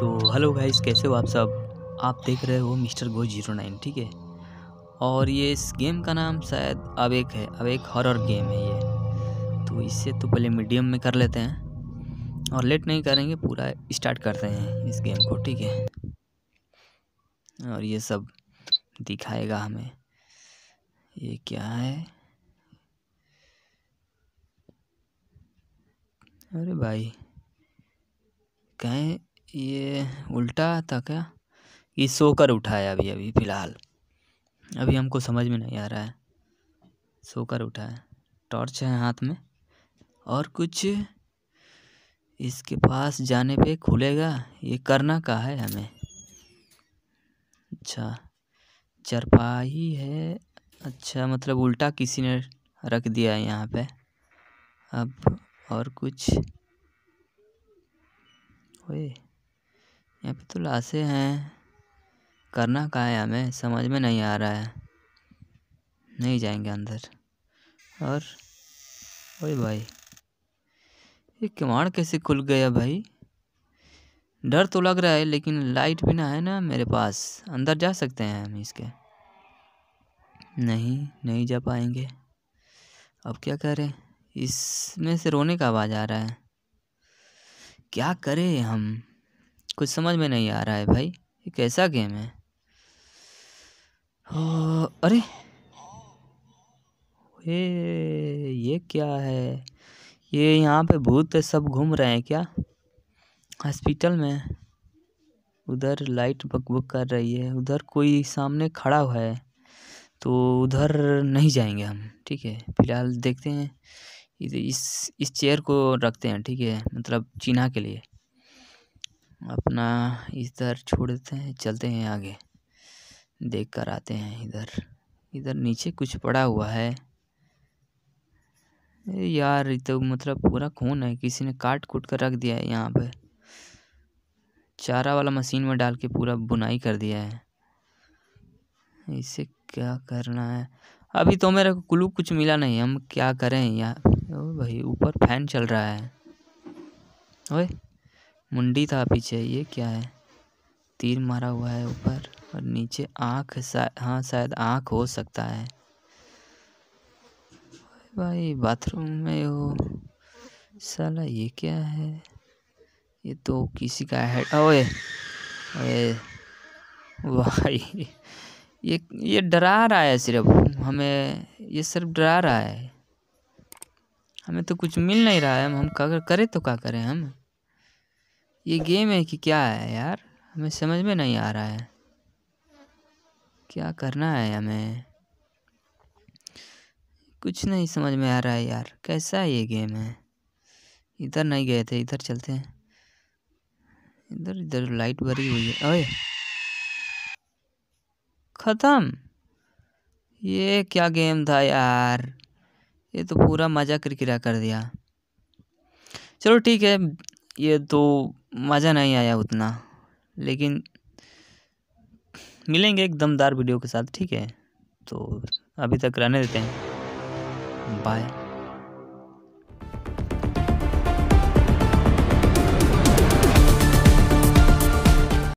so hello guys कैसे हो आप सब आप देख रहे हो मिस्टर गो जीरो नाइन ठीक है और ये इस गेम का नाम शायद अवेक है अवेक हॉरर गेम है ये तो इससे तो पहले मीडियम में कर लेते हैं और लेट नहीं करेंगे पूरा स्टार्ट करते हैं इस गेम को ठीक है और ये सब दिखाएगा हमें ये क्या है अरे भाई कहें ये उल्टा था क्या ये सोकर उठाया अभी अभी फ़िलहाल अभी हमको समझ में नहीं आ रहा है सोकर उठाया टॉर्च है हाथ में और कुछ इसके पास जाने पे खुलेगा ये करना का है हमें अच्छा चरपाही है अच्छा मतलब उल्टा किसी ने रख दिया है यहाँ पे अब और कुछ ओए यहाँ पे तो लाशे हैं करना कहा है हमें समझ में नहीं आ रहा है नहीं जाएंगे अंदर और ओए भाई ये किवाड़ कैसे खुल गया भाई डर तो लग रहा है लेकिन लाइट भी ना है ना मेरे पास अंदर जा सकते हैं हम इसके नहीं नहीं जा पाएंगे अब क्या करें इसमें से रोने का आवाज़ आ रहा है क्या करें हम कुछ समझ में नहीं आ रहा है भाई ये कैसा गेम है ओ, अरे ये ये क्या है ये यहाँ पे भूत सब घूम रहे हैं क्या हॉस्पिटल में उधर लाइट बक बक कर रही है उधर कोई सामने खड़ा हुआ है तो उधर नहीं जाएंगे हम ठीक है फिलहाल देखते हैं इस इस चेयर को रखते हैं ठीक है मतलब चीना के लिए अपना इधर छोड़ देते हैं चलते हैं आगे देख कर आते हैं इधर इधर नीचे कुछ पड़ा हुआ है यार तो मतलब पूरा खून है किसी ने काट कूट कर रख दिया है यहाँ पे चारा वाला मशीन में डाल के पूरा बुनाई कर दिया है इसे क्या करना है अभी तो मेरे को क्लू कुछ मिला नहीं हम क्या करें यार ओ भाई ऊपर फैन चल रहा है ओए मुंडी था पीछे ये क्या है तीर मारा हुआ है ऊपर और नीचे आँख सा, हाँ शायद आँख हो सकता है भाई बाथरूम में हो साला ये क्या है ये तो किसी का हेड ओए ओए भाई ये ये डरा रहा है सिर्फ हमें ये सिर्फ डरा रहा है हमें तो कुछ मिल नहीं रहा है हम करें तो क्या करें हम ये गेम है कि क्या है यार हमें समझ में नहीं आ रहा है क्या करना है हमें कुछ नहीं समझ में आ रहा है यार कैसा है ये गेम है इधर नहीं गए थे इधर चलते हैं इधर इधर लाइट भरी हुई है अरे ख़त्म ये क्या गेम था यार ये तो पूरा मज़ा किरकिरा कर दिया चलो ठीक है ये तो मज़ा नहीं आया उतना लेकिन मिलेंगे एक दमदार वीडियो के साथ ठीक है तो अभी तक रहने देते हैं बाय